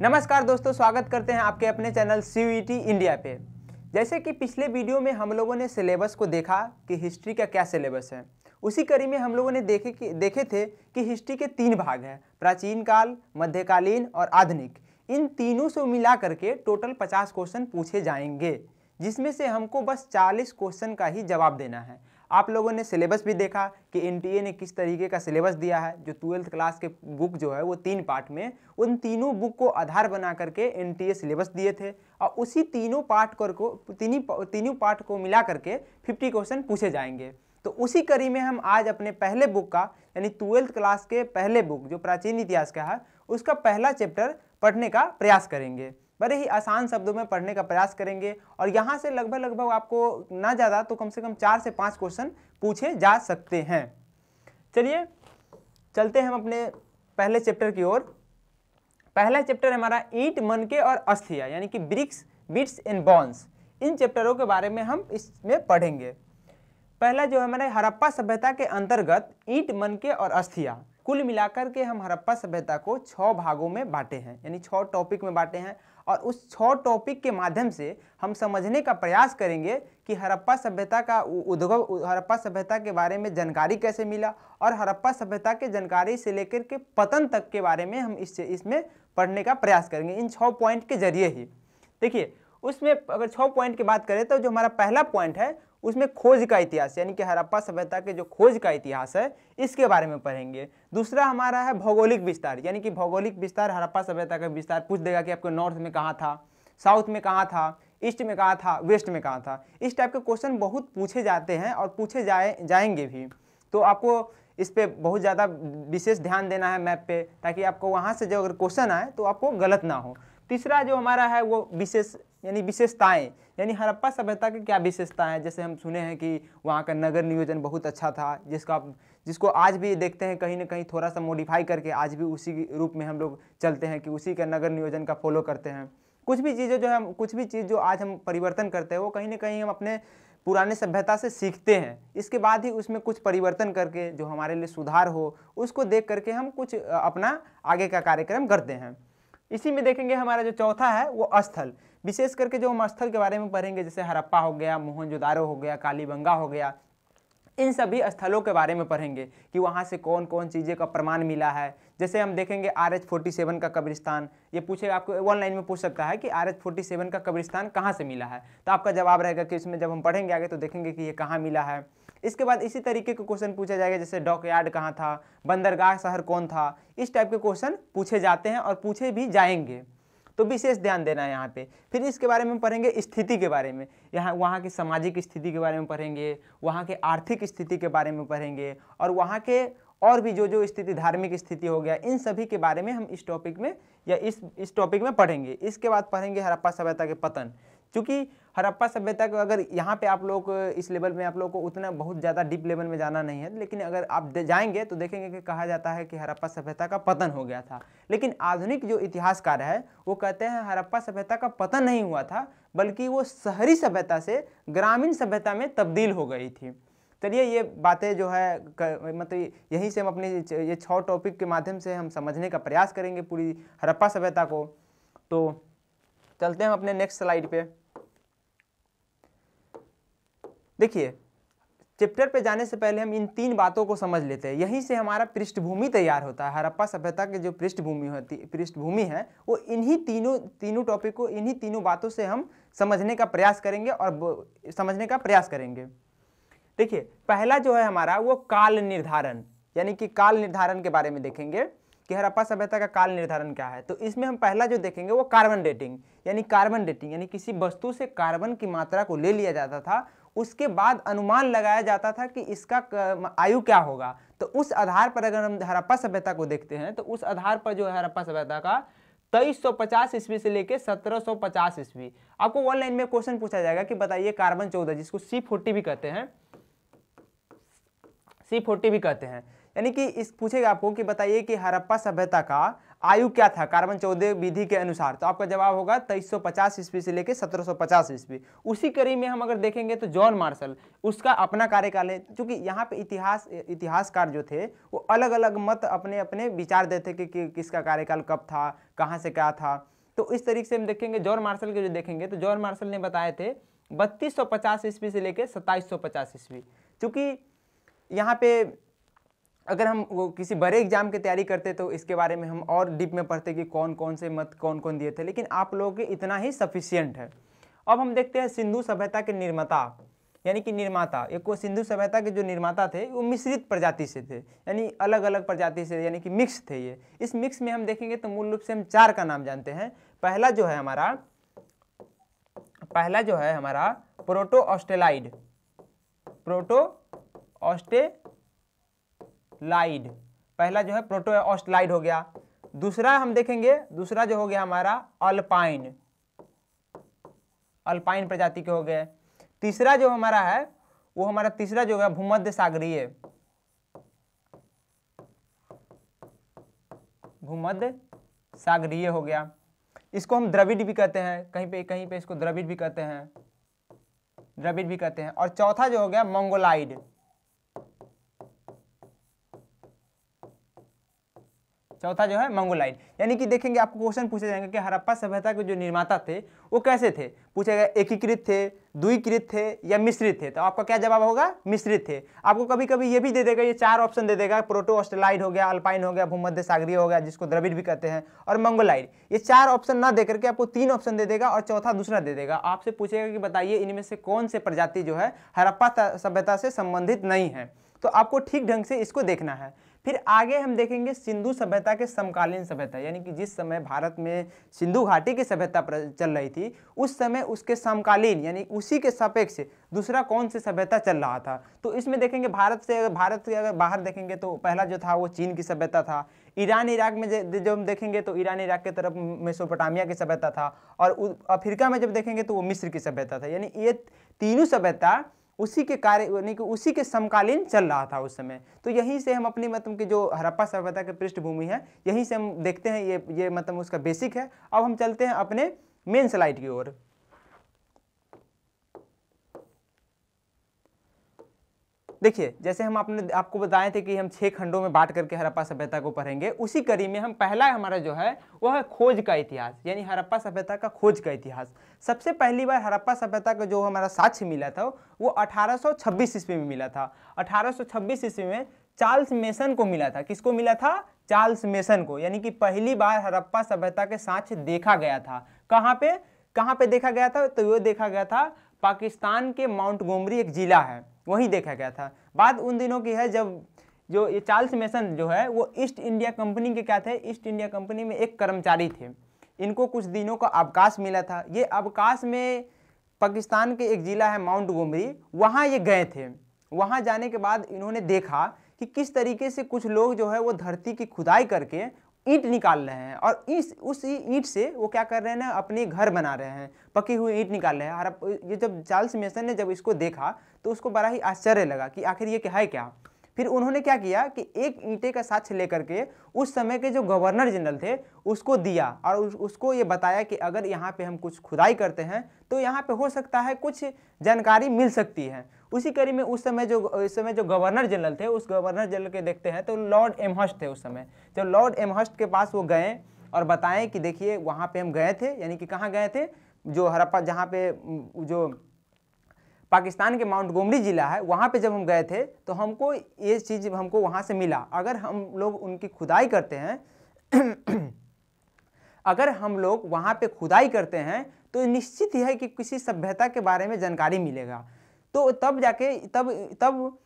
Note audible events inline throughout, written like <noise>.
नमस्कार दोस्तों स्वागत करते हैं आपके अपने चैनल सी इंडिया e पे जैसे कि पिछले वीडियो में हम लोगों ने सिलेबस को देखा कि हिस्ट्री का क्या सिलेबस है उसी कड़ी में हम लोगों ने देखे कि देखे थे कि हिस्ट्री के तीन भाग हैं प्राचीन काल मध्यकालीन और आधुनिक इन तीनों से मिला करके टोटल पचास क्वेश्चन पूछे जाएंगे जिसमें से हमको बस चालीस क्वेश्चन का ही जवाब देना है आप लोगों ने सिलेबस भी देखा कि एन ने किस तरीके का सिलेबस दिया है जो ट्वेल्थ क्लास के बुक जो है वो तीन पार्ट में उन तीनों बुक को आधार बना करके एन सिलेबस दिए थे और उसी तीनों पार्ट कर को तीनी तीनों पार्ट को मिला करके फिफ्टी क्वेश्चन पूछे जाएंगे तो उसी कड़ी में हम आज अपने पहले बुक का यानी ट्वेल्थ क्लास के पहले बुक जो प्राचीन इतिहास का है उसका पहला चैप्टर पढ़ने का प्रयास करेंगे बड़े ही आसान शब्दों में पढ़ने का प्रयास करेंगे और यहाँ से लगभग लगभग आपको ना ज़्यादा तो कम से कम चार से पाँच क्वेश्चन पूछे जा सकते हैं चलिए चलते हैं हम अपने पहले चैप्टर की ओर पहला चैप्टर हमारा ईट मनके और अस्थिया यानी कि ब्रिक्स बिट्स एंड बॉन्स इन चैप्टरों के बारे में हम इसमें पढ़ेंगे पहला जो हमारे हड़प्पा सभ्यता के अंतर्गत ईट मनके और अस्थिया कुल मिलाकर के हम हड़प्पा सभ्यता को छः भागों में बांटे हैं यानी छः टॉपिक में बांटे हैं और उस छः टॉपिक के माध्यम से हम समझने का प्रयास करेंगे कि हड़प्पा सभ्यता का उद्भव हरप्पा सभ्यता के बारे में जानकारी कैसे मिला और हड़प्पा सभ्यता के जानकारी से लेकर के पतन तक के बारे में हम इससे इसमें पढ़ने का प्रयास करेंगे इन छः पॉइंट के जरिए ही देखिए उसमें अगर छः पॉइंट की बात करें तो जो हमारा पहला पॉइंट है उसमें खोज का इतिहास यानी कि हरप्पा सभ्यता के जो खोज का इतिहास है इसके बारे में पढ़ेंगे दूसरा हमारा है भौगोलिक विस्तार यानी कि भौगोलिक विस्तार हरप्पा सभ्यता का विस्तार पूछ देगा कि आपको नॉर्थ में कहाँ था साउथ में कहाँ था ईस्ट में कहाँ था वेस्ट में कहाँ था इस टाइप के क्वेश्चन बहुत पूछे जाते हैं और पूछे जाए जाएंगे भी तो आपको इस पर बहुत ज़्यादा विशेष ध्यान देना है मैप पे ताकि आपको वहाँ से जो अगर क्वेश्चन आए तो आपको गलत ना हो तीसरा जो हमारा है वो विशेष यानी विशेषताएं यानी हड़प्पा सभ्यता की क्या विशेषताएं हैं जैसे हम सुने हैं कि वहाँ का नगर नियोजन बहुत अच्छा था जिसका जिसको आज भी देखते हैं कहीं ना कहीं थोड़ा सा मॉडिफाई करके आज भी उसी रूप में हम लोग चलते हैं कि उसी का नगर नियोजन का फॉलो करते हैं कुछ भी चीज़ें जो हम कुछ भी चीज़ जो आज हम परिवर्तन करते हैं वो कहीं ना कहीं हम अपने पुराने सभ्यता से सीखते हैं इसके बाद ही उसमें कुछ परिवर्तन करके जो हमारे लिए सुधार हो उसको देख करके हम कुछ अपना आगे का कार्यक्रम करते हैं इसी में देखेंगे हमारा जो चौथा है वो स्थल विशेष करके जो हम स्थल के बारे में पढ़ेंगे जैसे हरप्पा हो गया मोहनजोदारो हो गया कालीबंगा हो गया इन सभी स्थलों के बारे में पढ़ेंगे कि वहाँ से कौन कौन चीज़ें का प्रमाण मिला है जैसे हम देखेंगे आर एच फोर्टी सेवन का कब्रिस्तान ये पूछेगा आपको वन लाइन में पूछ सकता है कि आर एच फोर्टी सेवन का कब्रिस्तान कहाँ से मिला है तो आपका जवाब रहेगा कि इसमें जब हम पढ़ेंगे आगे तो देखेंगे कि ये कहाँ मिला है इसके बाद इसी तरीके के क्वेश्चन पूछा जाएगा जैसे डॉक यार्ड कहाँ था बंदरगाह शहर कौन था इस टाइप के क्वेश्चन पूछे जाते हैं और पूछे भी जाएंगे तो विशेष ध्यान देना है यहाँ पे फिर इसके बारे में पढ़ेंगे स्थिति के बारे में यहाँ वहाँ की सामाजिक स्थिति के बारे में पढ़ेंगे वहाँ के आर्थिक स्थिति के बारे में पढ़ेंगे और वहाँ के और भी जो जो स्थिति धार्मिक स्थिति हो गया इन सभी के बारे में हम इस टॉपिक में या इस इस टॉपिक में पढ़ेंगे इसके बाद पढ़ेंगे हरप्पा सभ्यता के पतन क्योंकि हरप्पा सभ्यता को अगर यहाँ पे आप लोग इस लेवल में आप लोग को उतना बहुत ज़्यादा डीप लेवल में जाना नहीं है लेकिन अगर आप जाएंगे तो देखेंगे कि कहा जाता है कि हरप्पा सभ्यता का पतन हो गया था लेकिन आधुनिक जो इतिहासकार है वो कहते हैं हरप्पा सभ्यता का पतन नहीं हुआ था बल्कि वो शहरी सभ्यता से ग्रामीण सभ्यता में तब्दील हो गई थी चलिए ये बातें जो है मतलब यहीं से हम अपने ये छः टॉपिक के माध्यम से हम समझने का प्रयास करेंगे पूरी हरप्पा सभ्यता को तो चलते हैं अपने नेक्स्ट स्लाइड पर देखिए चैप्टर पे जाने से पहले हम इन तीन बातों को समझ लेते हैं यहीं से हमारा पृष्ठभूमि तैयार होता है हरप्पा सभ्यता की जो पृष्ठभूमि होती पृष्ठभूमि है वो इन्हीं तीनों तीनों टॉपिक को इन्हीं तीनों बातों से हम समझने का प्रयास करेंगे और समझने का प्रयास करेंगे देखिए पहला जो है हमारा वो काल निर्धारण यानी कि काल निर्धारण के बारे में देखेंगे कि हरप्पा सभ्यता का काल निर्धारण क्या है तो इसमें हम पहला जो देखेंगे वो कार्बन डेटिंग यानी कार्बन डेटिंग यानी किसी वस्तु से कार्बन की मात्रा को ले लिया जाता था उसके बाद अनुमान लगाया जाता था कि इसका आयु क्या होगा तो उस आधार पर अगर हम हरप्पा सभ्यता को देखते हैं तो उस आधार पर जो है हरप्पा सभ्यता का 2350 ईस्वी से लेके 1750 ईस्वी आपको वन लाइन में क्वेश्चन पूछा जाएगा कि बताइए कार्बन चौदह जिसको सी फोर्टी भी कहते हैं सी फोर्टी भी कहते हैं यानी कि इस पूछेगा आपको कि बताइए कि हरप्पा सभ्यता का आयु क्या था कार्बन चौदह विधि के अनुसार तो आपका जवाब होगा 2350 ईस्वी से लेकर 1750 ईस्वी उसी करीब में हम अगर देखेंगे तो जॉन मार्शल उसका अपना कार्यकाल है क्योंकि यहाँ पे इतिहास इतिहासकार जो थे वो अलग अलग मत अपने अपने विचार देते कि, कि किसका कार्यकाल कब था कहाँ से क्या था तो इस तरीके से हम देखेंगे जॉन मार्शल के जो देखेंगे तो जॉन मार्शल ने बताए थे बत्तीस ईस्वी से लेकर सत्ताईस ईस्वी चूँकि यहाँ पे अगर हम वो किसी बड़े एग्जाम की तैयारी करते तो इसके बारे में हम और डीप में पढ़ते कि कौन कौन से मत कौन कौन दिए थे लेकिन आप लोगों के इतना ही सफिशियंट है अब हम देखते हैं सिंधु सभ्यता के निर्माता यानी कि निर्माता एक वो सिंधु सभ्यता के जो निर्माता थे वो मिश्रित प्रजाति से थे यानी अलग अलग प्रजाति से यानी कि मिक्स थे ये इस मिक्स में हम देखेंगे तो मूल रूप से हम चार का नाम जानते हैं पहला जो है हमारा पहला जो है हमारा proto Australoid proto Australoid पहला जो है प्रोटो ऑस्टलाइड हो गया दूसरा हम देखेंगे दूसरा जो हो गया हमारा अल्पाइन अल्पाइन प्रजाति के हो गए तीसरा जो हमारा है वो हमारा तीसरा जो है भूमध्य सागरीय भूमध्य सागरीय हो गया इसको हम द्रविड भी कहते हैं कहीं पे कहीं पे इसको द्रविड भी कहते हैं द्रविड भी कहते हैं और चौथा जो हो गया मंगोलाइड चौथा जो है मंगोलाइन यानी कि देखेंगे आपको क्वेश्चन पूछे जाएंगे कि हरप्पा सभ्यता के जो निर्माता थे वो कैसे थे पूछेगा एकीकृत थे द्विकृत थे या मिश्रित थे तो आपका क्या जवाब होगा मिश्रित थे आपको कभी कभी ये भी दे देगा ये चार ऑप्शन दे देगा प्रोटो ऑस्ट्रेलाइड हो गया अल्पाइन हो गया भूमध्य सागरीय हो गया जिसको द्रविड़ भी कहते हैं और मंगोलाइड ये चार ऑप्शन ना देकर के आपको तीन ऑप्शन दे देगा और चौथा दूसरा दे देगा आपसे पूछेगा कि बताइए इनमें से कौन से प्रजाति जो है हरप्पा सभ्यता से संबंधित नहीं है तो आपको ठीक ढंग से इसको देखना है फिर आगे हम देखेंगे सिंधु सभ्यता के समकालीन सभ्यता यानी कि जिस समय भारत में सिंधु घाटी की सभ्यता चल रही थी उस समय उसके समकालीन यानी उसी के सापेक्ष दूसरा कौन सी सभ्यता चल रहा था तो इसमें देखेंगे भारत से अगर भारत से अगर बाहर देखेंगे तो पहला जो था वो चीन की सभ्यता था ईरान इराक में जब हम देखेंगे तो ईरान इराक की तरफ मेसोपोटामिया की सभ्यता था और अफ्रीका में जब देखेंगे तो वो मिस्र की सभ्यता था यानी ये तीनों सभ्यता उसी के कार्य यानी कि उसी के समकालीन चल रहा था उस समय तो यहीं से हम अपनी मतलब कि जो हरप्पा सभ्यता की पृष्ठभूमि है यहीं से हम देखते हैं ये ये मतलब उसका बेसिक है अब हम चलते हैं अपने मेन स्लाइड की ओर देखिए जैसे हम आपने आपको बताए थे कि हम छः खंडों में बांट करके हरप्पा सभ्यता को पढ़ेंगे उसी कड़ी में हम पहला हमारा जो है वह है खोज का इतिहास यानी हरप्पा सभ्यता का खोज का इतिहास सबसे पहली बार हरप्पा सभ्यता का जो हमारा साक्ष्य मिला था वो 1826 ईस्वी में मिला था 1826 ईस्वी में चार्ल्स मेसन को मिला था किसको मिला था चार्ल्स मेसन को यानी कि पहली बार हरप्पा सभ्यता के साक्ष्य देखा गया था कहाँ पे कहाँ पे देखा गया था तो ये देखा गया था पाकिस्तान के माउंट गोमरी एक जिला है वही देखा गया था बात उन दिनों की है जब जो ये चार्ल्स मेसन जो है वो ईस्ट इंडिया कंपनी के क्या थे ईस्ट इंडिया कंपनी में एक कर्मचारी थे इनको कुछ दिनों का अवकाश मिला था ये अवकाश में पाकिस्तान के एक ज़िला है माउंट गोमरी वहाँ ये गए थे वहाँ जाने के बाद इन्होंने देखा कि किस तरीके से कुछ लोग जो है वो धरती की खुदाई करके ईंट निकाल रहे हैं और इस उस ईंट से वो क्या कर रहे हैं ना अपने घर बना रहे हैं पकी हुई ईंट निकाल रहे हैं और ये जब चार्ल्स मेसन ने जब इसको देखा तो उसको बड़ा ही आश्चर्य लगा कि आखिर ये क्या है क्या फिर उन्होंने क्या किया कि एक ईंटे का साक्ष्य लेकर के उस समय के जो गवर्नर जनरल थे उसको दिया और उस, उसको ये बताया कि अगर यहाँ पे हम कुछ खुदाई करते हैं तो यहाँ पे हो सकता है कुछ जानकारी मिल सकती है उसी कड़ी में उस समय जो इस समय जो गवर्नर जनरल थे उस गवर्नर जनरल के देखते हैं तो लॉर्ड एमहस्ट थे उस समय जब लॉर्ड एमहस्ट के पास वो गए और बताएं कि देखिए वहाँ पे हम गए थे यानी कि कहाँ गए थे जो हरप्पा जहाँ पे जो पाकिस्तान के माउंट गोमरी ज़िला है वहाँ पे जब हम गए थे तो हमको ये चीज़ हमको वहाँ से मिला अगर हम लोग उनकी खुदाई करते हैं <clears throat> अगर हम लोग वहाँ पे खुदाई करते हैं तो निश्चित ही है कि किसी सभ्यता के बारे में जानकारी मिलेगा तो तब जाके तब तब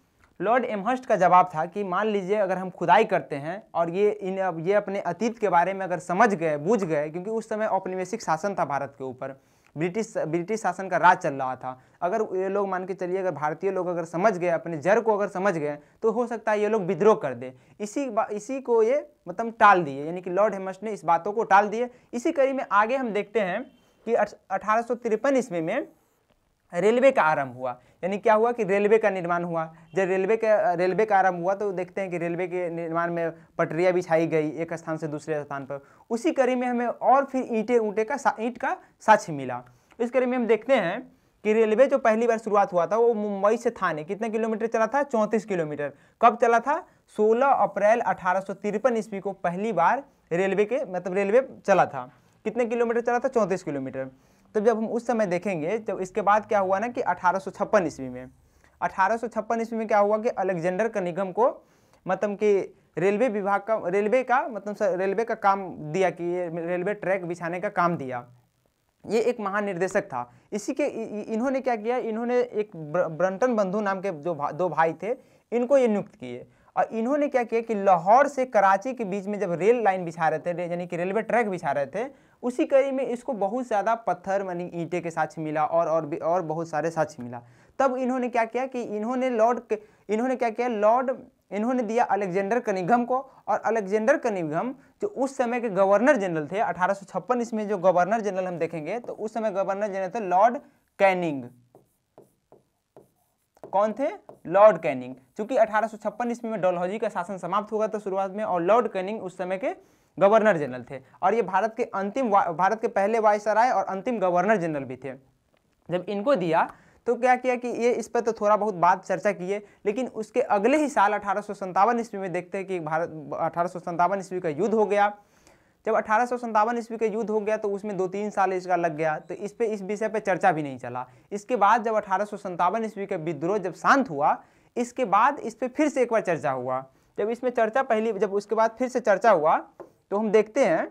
लॉर्ड एमहस्ट का जवाब था कि मान लीजिए अगर हम खुदाई करते हैं और ये इन अब ये अपने अतीत के बारे में अगर समझ गए बूझ गए क्योंकि उस समय औपनिवेशिक शासन था भारत के ऊपर ब्रिटिश ब्रिटिश शासन का राज चल रहा था अगर ये लोग मान के चलिए अगर भारतीय लोग अगर समझ गए अपने जड़ को अगर समझ गए तो हो सकता है ये लोग विद्रोह कर दे इसी इसी को ये मतलब टाल दिए यानी कि लॉर्ड हेमस्ट ने इस बातों को टाल दिए इसी कड़ी में आगे हम देखते हैं कि अठारह सौ ईस्वी में रेलवे का आरंभ हुआ यानी क्या हुआ कि रेलवे का निर्माण हुआ जब रेलवे का रेलवे का आरंभ हुआ तो देखते हैं कि रेलवे के निर्माण में पटरियाँ बिछाई गई एक स्थान से दूसरे स्थान पर उसी कड़ी में हमें और फिर ईंटे ऊँटे का ईंट का साक्ष मिला इस कड़ी में हम देखते हैं कि रेलवे जो पहली बार शुरुआत हुआ था वो मुंबई से थाने कितने किलोमीटर चला था चौंतीस किलोमीटर कब चला था 16 अप्रैल अठारह ईस्वी को पहली बार रेलवे के मतलब रेलवे चला था कितने किलोमीटर चला था चौंतीस किलोमीटर तो जब हम उस समय देखेंगे तो इसके बाद क्या हुआ ना कि अठारह ईस्वी में अठारह ईस्वी में क्या हुआ कि अलेक्जेंडर का निगम को मतलब कि रेलवे विभाग का रेलवे का मतलब रेलवे का काम दिया कि रेलवे ट्रैक बिछाने का काम दिया ये एक महानिर्देशक था इसी के इन्होंने क्या किया इन्होंने एक ब्रंटन बंधु नाम के जो भा, दो भाई थे इनको ये नियुक्त किए और इन्होंने क्या किया कि लाहौर से कराची के बीच में जब रेल लाइन बिछा रहे थे यानी कि रेलवे ट्रैक बिछा रहे थे उसी कड़ी में इसको बहुत ज़्यादा पत्थर मानी ईंटे के साक्ष्य मिला और और भी और बहुत सारे साक्ष्य मिला तब इन्होंने क्या किया कि इन्होंने लॉर्ड इन्होंने क्या किया लॉर्ड इन्होंने दिया अलेक्जेंडर कनिगम को और अलेक्जेंडर कनिगम जो उस समय के गवर्नर जनरल थे अठारह इसमें जो गवर्नर जनरल हम देखेंगे तो उस समय गवर्नर जनरल थे लॉर्ड कैनिंग कौन थे लॉर्ड कैनिंग क्योंकि अठारह ईस्वी में डॉलहौजी का शासन समाप्त हुआ था शुरुआत में और लॉर्ड कैनिंग उस समय के गवर्नर जनरल थे और ये भारत के अंतिम भारत के पहले वायसराय और अंतिम गवर्नर जनरल भी थे जब इनको दिया तो क्या किया कि ये इस पर तो थोड़ा बहुत बात चर्चा किए लेकिन उसके अगले ही साल अठारह ईस्वी में देखते हैं कि भारत अठारह ईस्वी का युद्ध हो गया जब अठारह ईस्वी का युद्ध हो गया तो उसमें दो तीन साल इसका लग गया तो इस पर इस विषय पर चर्चा भी नहीं चला इसके बाद जब अठारह ईस्वी का विद्रोह जब शांत हुआ इसके बाद इस पर फिर से एक बार चर्चा हुआ जब इसमें चर्चा पहली जब उसके बाद फिर से चर्चा हुआ तो हम देखते हैं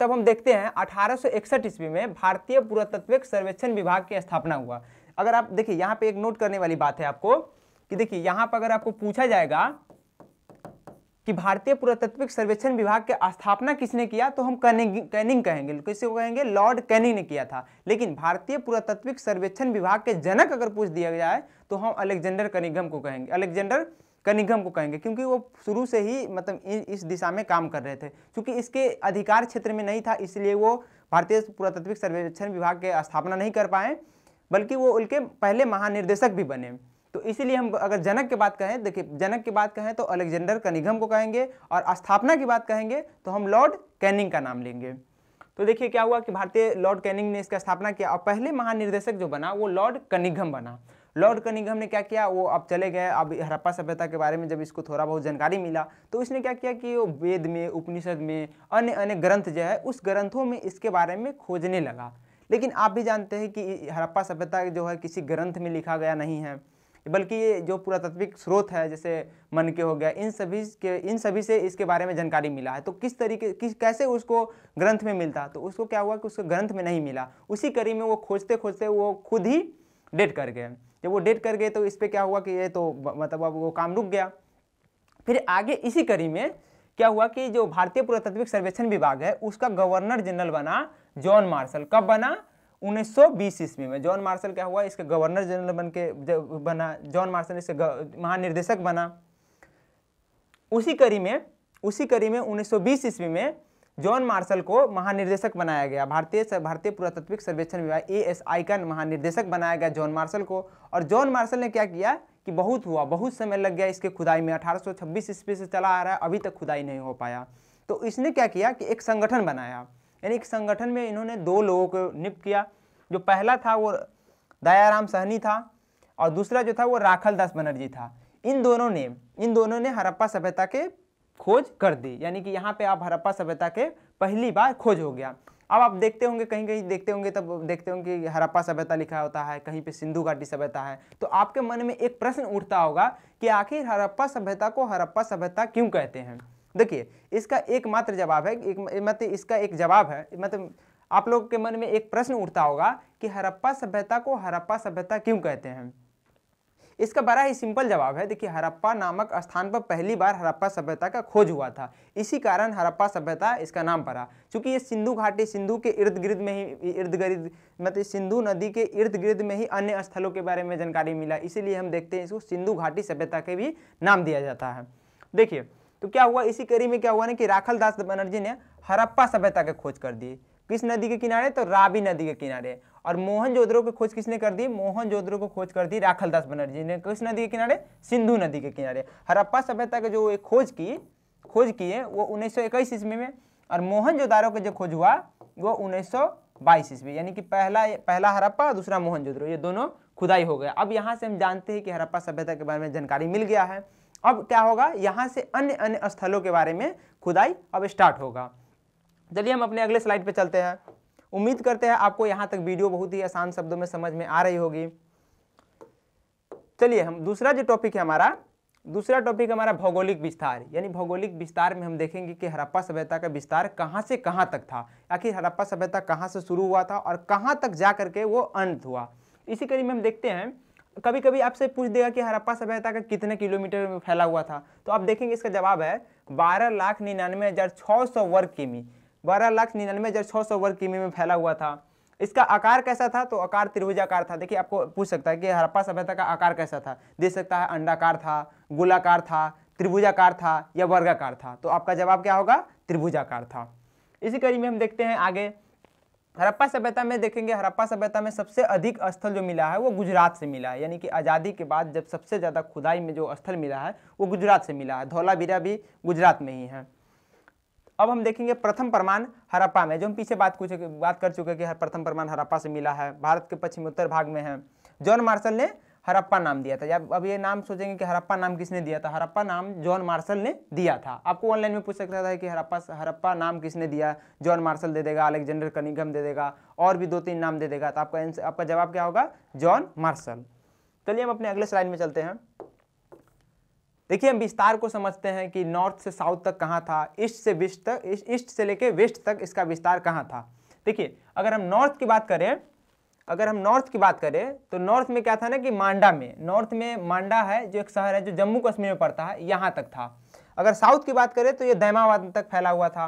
तब हम देखते हैं अठारह ईस्वी में भारतीय पुरातत्व सर्वेक्षण विभाग की स्थापना हुआ अगर आप देखिए यहाँ पे एक नोट करने वाली बात है आपको कि देखिए यहाँ पर अगर आपको पूछा जाएगा कि भारतीय पुरातत्विक सर्वेक्षण विभाग की स्थापना किसने किया तो हम कैनिंग कैनिंग कहेंगे किसे कहेंगे लॉर्ड कैनिंग ने किया था लेकिन भारतीय पुरातत्विक सर्वेक्षण विभाग के जनक अगर पूछ दिया जाए तो हम अलेक्जेंडर कनिगम को कहेंगे अलेक्जेंडर कनिगम को कहेंगे क्योंकि वो शुरू से ही मतलब इस दिशा में काम कर रहे थे क्योंकि इसके अधिकार क्षेत्र में नहीं था इसलिए वो भारतीय पुरातत्विक सर्वेक्षण विभाग के स्थापना नहीं कर पाए बल्कि वो उनके पहले महानिर्देशक भी बने तो इसीलिए हम अगर जनक की बात कहें देखिए जनक की बात कहें तो अलेक्जेंडर कनिगम को कहेंगे और स्थापना की बात कहेंगे तो हम लॉर्ड कैनिंग का नाम लेंगे तो देखिए क्या हुआ कि भारतीय लॉर्ड कैनिंग ने इसका स्थापना किया और पहले महानिर्देशक जो बना वो लॉर्ड कनिगम बना लॉर्ड कनिंगम ने क्या किया वो अब चले गए अब हड़प्पा सभ्यता के बारे में जब इसको थोड़ा बहुत जानकारी मिला तो उसने क्या किया कि वो वेद में उपनिषद में अन्य अन्य ग्रंथ जो है उस ग्रंथों में इसके बारे में खोजने लगा लेकिन आप भी जानते हैं कि हड़प्पा सभ्यता जो है किसी ग्रंथ में लिखा गया नहीं है बल्कि ये जो पुरातत्विक स्रोत है जैसे मन के हो गया इन सभी के इन सभी से इसके बारे में जानकारी मिला है तो किस तरीके किस कैसे उसको ग्रंथ में मिलता तो उसको क्या हुआ कि उसको ग्रंथ में नहीं मिला उसी कड़ी में वो खोजते खोजते वो खुद ही डेट कर गए जब वो डेट कर गए तो इस पर क्या हुआ कि ये तो मतलब अब वो काम रुक गया फिर आगे इसी कड़ी में क्या हुआ कि जो भारतीय पुरातात्विक सर्वेक्षण विभाग है उसका गवर्नर जनरल बना जॉन मार्शल कब बना 1920 ईस्वी में जॉन मार्शल क्या हुआ इसके गवर्नर जनरल बन के बना जॉन मार्शल इसके महानिर्देशक बना उसी कड़ी में उसी कड़ी में 1920 ईस्वी में जॉन मार्शल को महानिर्देशक बनाया गया भारतीय भारतीय पुरातत्विक सर्वेक्षण विभाग ए एस आई का महानिर्देशक बनाया गया जॉन मार्शल को और जॉन मार्शल ने क्या किया कि बहुत हुआ बहुत समय लग गया इसके खुदाई में 1826 ईस्वी से चला आ रहा है अभी तक खुदाई नहीं हो पाया तो इसने क्या किया कि एक संगठन बनाया यानी एक संगठन में इन्होंने दो लोगों को नियुक्त किया जो पहला था वो दयाराम सहनी था और दूसरा जो था वो राखल दास बनर्जी था इन दोनों ने इन दोनों ने हरप्पा सभ्यता के खोज कर दी यानी कि यहाँ पे आप हरप्पा सभ्यता के पहली बार खोज हो गया अब आप देखते होंगे कहीं कहीं देखते होंगे तब देखते होंगे कि हरप्पा सभ्यता लिखा होता है कहीं पे सिंधु घाटी सभ्यता है तो आपके मन में एक प्रश्न उठता होगा कि आखिर हरप्पा सभ्यता को हरप्पा सभ्यता क्यों कहते हैं देखिए इसका एकमात्र जवाब है एक मतलब इसका एक जवाब है मतलब आप लोग के मन में एक प्रश्न उठता होगा कि हरप्पा सभ्यता को हरप्पा सभ्यता क्यों कहते हैं इसका बड़ा ही सिंपल जवाब है देखिए हरप्पा नामक स्थान पर पहली बार हरप्पा सभ्यता का खोज हुआ था इसी कारण हरप्पा सभ्यता इसका नाम पड़ा चूंकि ये सिंधु घाटी सिंधु के इर्द गिर्द में ही इर्द गिर्द मतलब सिंधु नदी के इर्द गिर्द में ही अन्य स्थलों के बारे में जानकारी मिला इसीलिए हम देखते हैं इसको सिंधु घाटी सभ्यता के भी नाम दिया जाता है देखिए तो क्या हुआ इसी कड़ी में क्या हुआ ना कि राखल दास बनर्जी ने हरप्पा सभ्यता का खोज कर दी किस नदी के किनारे तो रावी नदी के किनारे और मोहन जोदड़ो की खोज किसने कर दी मोहन जोदड़ो को खोज कर दी राखल दास बनर्जी ने किस नदी के किनारे सिंधु नदी के किनारे हरप्पा सभ्यता के जो एक खोज की खोज किए वो उन्नीस सौ ईस्वी में और मोहन जोदारो का जो खोज हुआ वो उन्नीस बाईस ईस्वी यानी कि पहला पहला हरप्पा और दूसरा मोहन जोदड़ो ये दोनों खुदाई हो गया अब यहाँ से हम जानते हैं कि हरप्पा सभ्यता के बारे में जानकारी मिल गया है अब क्या होगा यहाँ से अन्य अन्य स्थलों के बारे में खुदाई अब स्टार्ट होगा चलिए हम अपने अगले स्लाइड पे चलते हैं उम्मीद करते हैं आपको यहाँ तक वीडियो बहुत ही आसान शब्दों में समझ में आ रही होगी चलिए हम दूसरा जो टॉपिक है हमारा दूसरा टॉपिक हमारा भौगोलिक विस्तार यानी भौगोलिक विस्तार में हम देखेंगे कि हड़प्पा सभ्यता का विस्तार कहाँ से कहाँ तक था आखिर हड़प्पा सभ्यता कहाँ से शुरू हुआ था और कहाँ तक जा करके वो अंत हुआ इसी कड़ी में हम देखते हैं कभी कभी आपसे पूछ देगा कि हड़प्पा सभ्यता का कितने किलोमीटर में फैला हुआ था तो आप देखेंगे इसका जवाब है बारह लाख निन्यानवे हज़ार छः सौ वर्ग किमी बारह लाख निन्यानवे हज़ार छः सौ वर्ग किमी में फैला हुआ था इसका आकार कैसा था तो आकार त्रिभुजाकार था देखिए आपको पूछ सकता है कि हड़प्पा सभ्यता का आकार कैसा था दे सकता है अंडाकार था गोलाकार था त्रिभुजाकार था या वर्गाकार था तो आपका जवाब क्या होगा त्रिभुजाकार था इसी कड़ी में हम देखते हैं आगे हड़प्पा सभ्यता में देखेंगे हड़प्पा सभ्यता में सबसे अधिक स्थल जो मिला है वो गुजरात से मिला है यानी कि आज़ादी के बाद जब सबसे ज़्यादा खुदाई में जो स्थल मिला है वो गुजरात से मिला है धौलावीरा भी गुजरात में ही है अब हम देखेंगे प्रथम प्रमाण हरप्पा में जो हम पीछे बात कुछ बात कर चुके हैं कि प्रथम प्रमाण हरप्पा से मिला है भारत के पश्चिमोत्तर भाग में है जॉन मार्शल ने हरप्पा नाम दिया था या अब ये नाम सोचेंगे कि हरप्पा नाम किसने दिया था हरप्पा नाम जॉन मार्शल ने दिया था आपको ऑनलाइन में पूछ सकता था कि हरप्पा हरप्पा नाम किसने दिया जॉन मार्शल दे देगा अलेक्जेंडर कनिगम दे देगा और भी दो तीन नाम दे देगा तो आपका आपका जवाब क्या होगा जॉन मार्शल चलिए हम अपने अगले स्लाइड में चलते हैं देखिए हम विस्तार को समझते हैं कि नॉर्थ से साउथ तक कहाँ था ईस्ट से वेस्ट तक ईस्ट से लेके वेस्ट तक इसका विस्तार कहाँ था देखिए अगर हम नॉर्थ की बात करें अगर हम नॉर्थ की बात करें तो नॉर्थ में क्या था ना कि मांडा में नॉर्थ में मांडा है जो एक शहर है जो जम्मू कश्मीर में पड़ता है यहाँ तक था अगर साउथ की बात करें तो ये दैमाबाद तक फैला हुआ था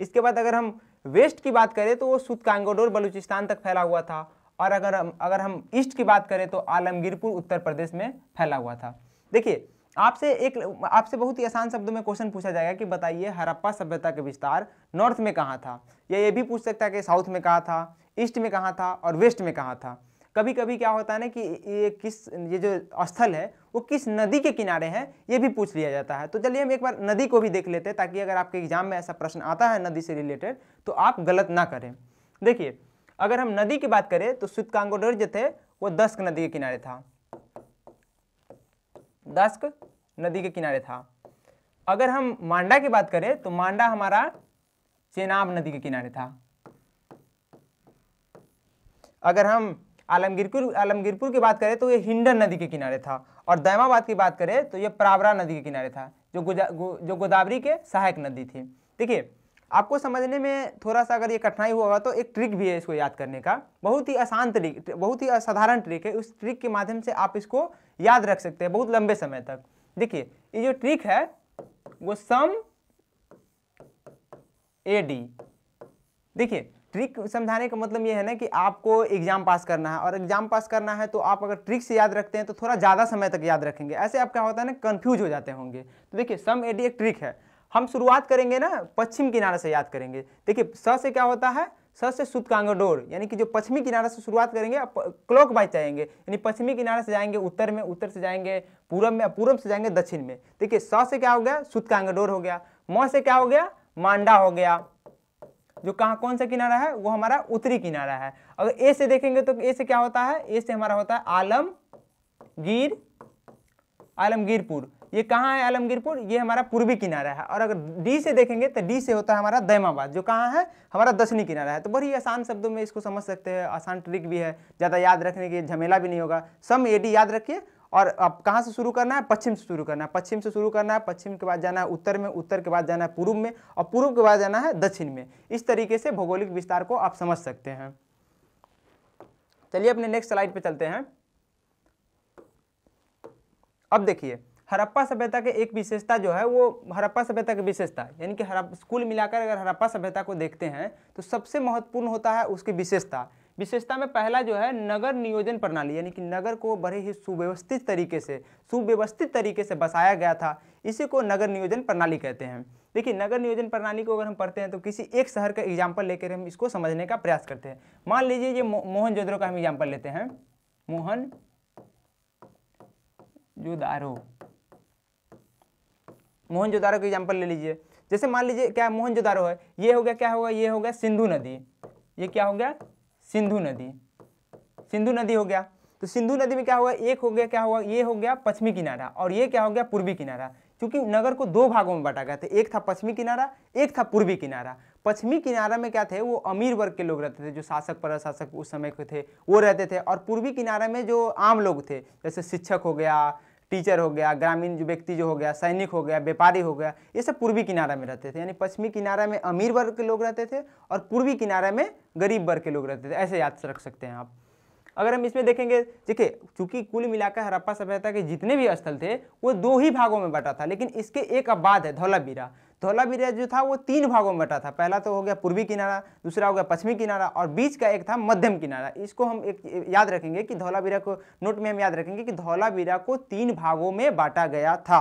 इसके बाद अगर हम वेस्ट की बात करें तो वो सुद कांगोडोर बलूचिस्तान तक फैला हुआ था और अगर अगर हम ईस्ट की बात करें तो आलमगीरपुर उत्तर प्रदेश में फैला हुआ था देखिए आपसे एक आपसे बहुत ही आसान शब्दों में क्वेश्चन पूछा जाएगा कि बताइए हरप्पा सभ्यता का विस्तार नॉर्थ में कहाँ था या ये भी पूछ सकता है कि साउथ में कहाँ था ईस्ट में कहाँ था और वेस्ट में कहाँ था कभी कभी क्या होता है ना कि ये किस ये जो स्थल है वो किस नदी के किनारे है ये भी पूछ लिया जाता है तो चलिए हम एक बार नदी को भी देख लेते हैं ताकि अगर आपके एग्जाम में ऐसा प्रश्न आता है नदी से रिलेटेड तो आप गलत ना करें देखिए अगर हम नदी की बात करें तो सुतकांगोडर जो थे वो दस्क नदी के किनारे था दस्क नदी के किनारे था अगर हम मांडा की बात करें तो मांडा हमारा चेनाब नदी के किनारे था अगर हम आलमगीरपुर आलमगीरपुर की बात करें तो ये हिंडन नदी के किनारे था और दैमाबाद की बात करें तो ये प्रावरा नदी के किनारे था जो गुजा गु, जो गोदावरी के सहायक नदी थी देखिए आपको समझने में थोड़ा सा अगर ये कठिनाई हुआ तो एक ट्रिक भी है इसको याद करने का बहुत ही आसान ट्रिक बहुत ही असाधारण ट्रिक है उस ट्रिक के माध्यम से आप इसको याद रख सकते हैं बहुत लंबे समय तक देखिए ये जो ट्रिक है वो सम ए डी देखिए ट्रिक समझाने का मतलब ये है ना कि आपको एग्जाम पास करना है और एग्जाम पास करना है तो आप अगर ट्रिक से याद रखते हैं तो थोड़ा ज़्यादा समय तक याद रखेंगे ऐसे आप क्या होता है ना कन्फ्यूज हो जाते होंगे तो देखिए सम ए डी एक ट्रिक है हम शुरुआत करेंगे ना पश्चिम किनारे से याद करेंगे देखिए स से क्या होता है स से सुतकांगडोर यानी कि जो पश्चिमी किनारे से शुरुआत करेंगे क्लॉक वाइज जाएंगे यानी पश्चिमी किनारे से जाएंगे उत्तर में उत्तर से जाएंगे पूर्व में पूर्व से जाएंगे दक्षिण में देखिए स से क्या हो गया सुतकांगडोर हो गया म से क्या हो गया मांडा हो गया जो कहाँ कौन सा किनारा है वो हमारा उत्तरी किनारा है अगर ए से देखेंगे तो ए से क्या होता है ए से हमारा होता है आलमगीर आलमगीरपुर ये कहाँ है आलमगीरपुर ये हमारा पूर्वी किनारा है और अगर डी से देखेंगे तो डी से होता है हमारा दैमाबाद जो कहाँ है हमारा दक्षिणी किनारा है तो बड़ी आसान शब्दों में इसको समझ सकते हैं आसान ट्रिक भी है ज़्यादा याद रखने की झमेला भी नहीं होगा सम ए डी याद रखिए और अब कहाँ से शुरू करना है पश्चिम से शुरू करना है पश्चिम से शुरू करना है पश्चिम के बाद जाना है उत्तर में उत्तर के बाद जाना है पूर्व में और पूर्व के बाद जाना है दक्षिण में इस तरीके से भौगोलिक विस्तार को आप समझ सकते हैं चलिए अपने नेक्स्ट स्लाइड पे चलते हैं अब देखिए हरप्पा सभ्यता के एक विशेषता जो है वो हरप्पा सभ्यता की विशेषता यानी कि हड़प स्कूल मिलाकर अगर हरप्पा सभ्यता को देखते हैं तो सबसे महत्वपूर्ण होता है उसकी विशेषता विशेषता में पहला जो है नगर नियोजन प्रणाली यानी कि नगर को बड़े ही सुव्यवस्थित तरीके से सुव्यवस्थित तरीके से बसाया गया था इसी को नगर नियोजन प्रणाली कहते हैं देखिए नगर नियोजन प्रणाली को अगर हम पढ़ते हैं तो किसी एक शहर का एग्जाम्पल लेकर हम इसको समझने का प्रयास करते हैं मान लीजिए ये मोहन का हम एग्जाम्पल लेते हैं मोहन जोदारो मोहनजोदारो का एग्जाम्पल ले लीजिए जैसे मान लीजिए क्या मोहनजोदारो है ये हो गया क्या होगा ये हो गया सिंधु नदी ये क्या हो गया सिंधु नदी सिंधु नदी हो गया तो सिंधु नदी में क्या हुआ एक हो गया क्या हुआ ये हो गया पश्चिमी किनारा और ये क्या हो गया पूर्वी किनारा क्योंकि नगर को दो भागों में बांटा गया था एक था पश्चिमी किनारा एक था पूर्वी किनारा पश्चिमी किनारा में क्या थे वो अमीर वर्ग के लोग रहते थे जो शासक पर शासक उस समय के थे वो रहते थे और पूर्वी किनारा में जो आम लोग थे जैसे शिक्षक हो गया टीचर हो गया ग्रामीण जो व्यक्ति जो हो गया सैनिक हो गया व्यापारी हो गया ये सब पूर्वी किनारा में रहते थे यानी पश्चिमी किनारे में अमीर वर्ग के लोग रहते थे और पूर्वी किनारे में गरीब वर्ग के लोग रहते थे ऐसे याद रख सकते हैं आप अगर हम इसमें देखेंगे देखिए चूंकि कुल मिलाकर हरप्पा सभ्यता के जितने भी स्थल थे वो दो ही भागों में बटा था लेकिन इसके एक अपवाद है धौलाबीरा धौला ब्रिज जो था वो तीन भागों में बटा था पहला तो हो गया पूर्वी किनारा दूसरा हो गया पश्चिमी किनारा और बीच का एक था मध्यम किनारा इसको हम एक याद रखेंगे कि बीरा को नोट में हम याद रखेंगे कि बीरा को तीन भागों में बांटा गया था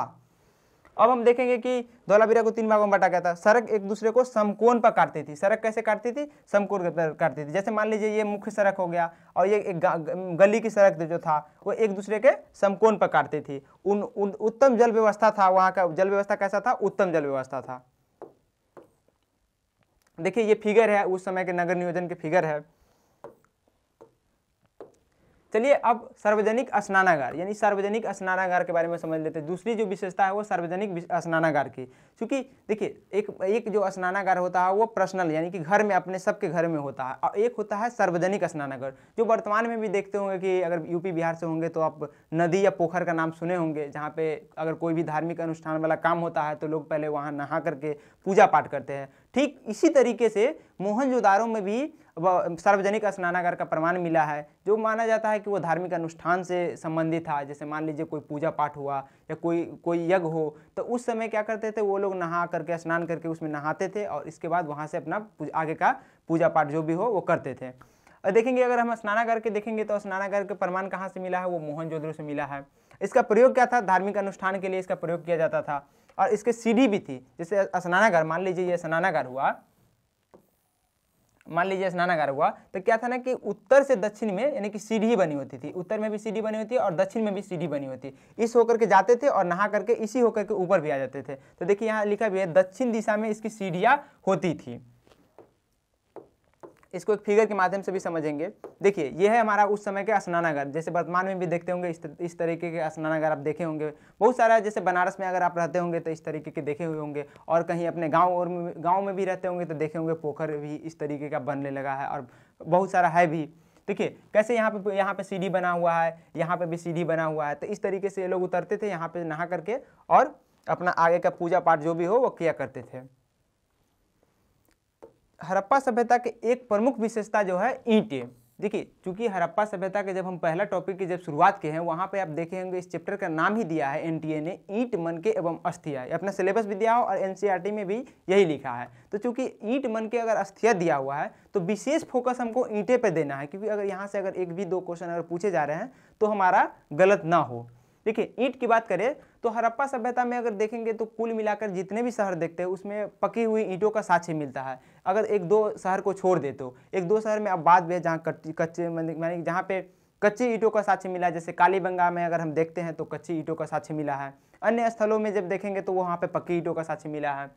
अब हम देखेंगे कि बीरा को तीन भागों में बांटा गया था सड़क एक दूसरे को समकोण पर काटती थी सड़क कैसे काटती थी समकोण पर काटती थी जैसे मान लीजिए ये मुख्य सड़क हो गया और ये एक गली की सड़क जो था वो एक दूसरे के समकोण पर काटती थी उन, उन उत्तम जल व्यवस्था था वहाँ का जल व्यवस्था कैसा था उत्तम जल व्यवस्था था देखिए ये फिगर है उस समय के नगर नियोजन के फिगर है चलिए अब सार्वजनिक स्नानागार यानी सार्वजनिक स्नानागार के बारे में समझ लेते हैं दूसरी जो विशेषता है वो सार्वजनिक स्नानागार की क्योंकि देखिए एक एक जो स्नानागार होता है वो पर्सनल यानी कि घर में अपने सबके घर में होता है और एक होता है सार्वजनिक स्नानागार जो वर्तमान में भी देखते होंगे कि अगर यूपी बिहार से होंगे तो आप नदी या पोखर का नाम सुने होंगे जहाँ पे अगर कोई भी धार्मिक अनुष्ठान वाला काम होता है तो लोग पहले वहाँ नहा करके पूजा पाठ करते हैं ठीक इसी तरीके से मोहनजोदारो में भी सार्वजनिक स्नानागार का प्रमाण मिला है जो माना जाता है कि वो धार्मिक अनुष्ठान से संबंधित था जैसे मान लीजिए कोई पूजा पाठ हुआ या कोई कोई यज्ञ हो तो उस समय क्या करते थे वो लोग नहा करके स्नान करके उसमें नहाते थे और इसके बाद वहाँ से अपना आगे का पूजा पाठ जो भी हो वो करते थे और देखेंगे अगर हम स्नानागार के देखेंगे तो स्नानागार के प्रमाण कहाँ से मिला है वो मोहनजोदड़ो से मिला है इसका प्रयोग क्या था धार्मिक अनुष्ठान के लिए इसका प्रयोग किया जाता था और इसके सीढ़ी भी थी जैसे स्नानागार मान लीजिए ये स्नानागार हुआ मान लीजिए स्नानागार हुआ तो क्या था ना कि उत्तर से दक्षिण में यानी कि सीढ़ी बनी होती थी उत्तर में भी सीढ़ी बनी होती और दक्षिण में भी सीढ़ी बनी होती इस होकर के जाते थे और नहा करके इसी होकर के ऊपर भी आ जाते थे तो देखिए यहाँ लिखा भी है दक्षिण दिशा में इसकी सीढ़ियाँ होती थी इसको एक फिगर के माध्यम से भी समझेंगे देखिए ये है हमारा उस समय के स्नानागार जैसे वर्तमान में भी देखते होंगे इस, इस तरीके के स्नानागार आप देखे होंगे बहुत सारा जैसे बनारस में अगर आप रहते होंगे तो इस तरीके के देखे हुए होंगे और कहीं अपने गाँव और गाँव में भी रहते होंगे तो देखे होंगे पोखर भी इस तरीके का बनने लगा है और बहुत सारा है भी देखिए कैसे यहाँ पे यहाँ पे सीढ़ी बना हुआ है यहाँ पे भी सीढ़ी बना हुआ है तो इस तरीके से ये लोग उतरते थे यहाँ पे नहा करके और अपना आगे का पूजा पाठ जो भी हो वो किया करते थे हरप्पा सभ्यता के एक प्रमुख विशेषता जो है ईंटें देखिए चूंकि हरप्पा सभ्यता के जब हम पहला टॉपिक की जब शुरुआत किए हैं वहाँ पे आप देखे होंगे इस चैप्टर का नाम ही दिया है एनटीए ने ईंट मन के एवं अस्थिया अपना सिलेबस भी दिया हो और एनसीईआरटी e में भी यही लिखा है तो चूंकि ईंट मन के अगर अस्थिया दिया हुआ है तो विशेष फोकस हमको ईंटे पर देना है क्योंकि अगर यहाँ से अगर एक भी दो क्वेश्चन अगर पूछे जा रहे हैं तो हमारा गलत ना हो देखिए ईंट की बात करें तो हरप्पा सभ्यता में अगर देखेंगे तो कुल मिलाकर जितने भी शहर देखते हैं उसमें पकी हुई ईंटों का साक्ष्य मिलता है अगर एक दो शहर को छोड़ देते हो एक दो शहर में अब बात भी है जहाँ कच्चे यानी जहाँ पे कच्चे ईंटों का साक्ष्य मिला है जैसे कालीबंगा में अगर हम देखते हैं तो कच्ची ईंटों का साक्ष्य मिला है अन्य स्थलों में जब देखेंगे तो वहाँ पे पक्की ईंटों का साक्ष्य मिला है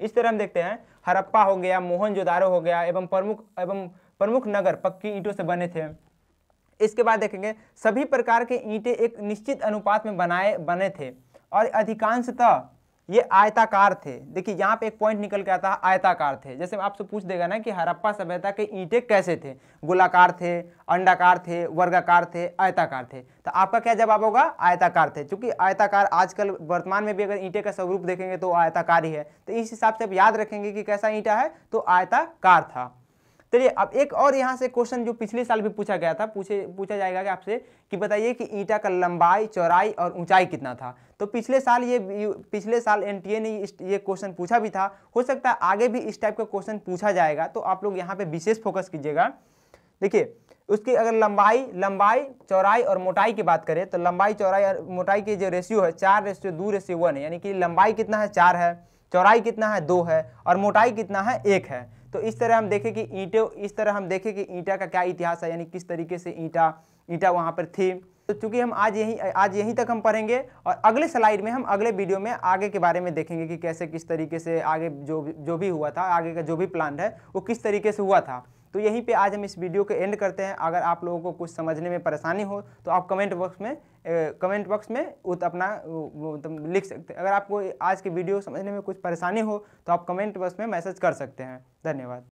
इस तरह हम देखते हैं हरप्पा हो गया मोहनजोदारो हो गया एवं प्रमुख एवं प्रमुख नगर पक्की ईंटों से बने थे इसके बाद देखेंगे सभी प्रकार के ईंटें एक निश्चित अनुपात में बनाए बने थे और अधिकांशतः ये आयताकार थे देखिए यहाँ पे एक पॉइंट निकल के आता है आयताकार थे जैसे आपसे पूछ देगा ना कि हरप्पा सभ्यता के ईंटे कैसे थे गोलाकार थे अंडाकार थे वर्गाकार थे आयताकार थे तो आपका क्या जवाब होगा आयताकार थे क्योंकि आयताकार आजकल वर्तमान में भी अगर ईंटे का स्वरूप देखेंगे तो आयताकार ही है तो इस हिसाब से आप याद रखेंगे कि कैसा ईंटा है तो आयताकार था चलिए अब एक और यहाँ से क्वेश्चन जो पिछले साल भी पूछा गया था पूछे पूछा जाएगा कि आपसे कि बताइए कि ईटा का लंबाई चौड़ाई और ऊंचाई कितना था तो पिछले साल ये पिछले साल एनटीए ने ये क्वेश्चन पूछा भी था हो सकता है आगे भी इस टाइप का क्वेश्चन पूछा जाएगा तो आप लोग यहाँ पर विशेष फोकस कीजिएगा देखिए उसकी अगर लंबाई लंबाई चौड़ाई और मोटाई की बात करें तो लंबाई चौड़ाई और मोटाई की जो रेशियो है चार रेशियो दो रेशियो वन है यानी कि लंबाई कितना है चार है चौड़ाई कितना है दो है और मोटाई कितना है एक है तो इस तरह हम देखें कि ईंटे इस तरह हम देखें कि ईंटा का क्या इतिहास है यानी किस तरीके से ईंटा ईंटा वहाँ पर थी तो चूंकि हम आज यहीं आज यहीं तक हम पढ़ेंगे और अगले स्लाइड में हम अगले वीडियो में आगे के बारे में देखेंगे कि कैसे किस तरीके से आगे जो जो भी हुआ था आगे का जो भी प्लान है वो किस तरीके से हुआ था तो यहीं पे आज हम इस वीडियो को एंड करते हैं अगर आप लोगों को कुछ समझने में परेशानी हो तो आप कमेंट बॉक्स में कमेंट बॉक्स में उत अपना तो लिख सकते अगर आपको आज की वीडियो समझने में कुछ परेशानी हो तो आप कमेंट बॉक्स में मैसेज कर सकते हैं धन्यवाद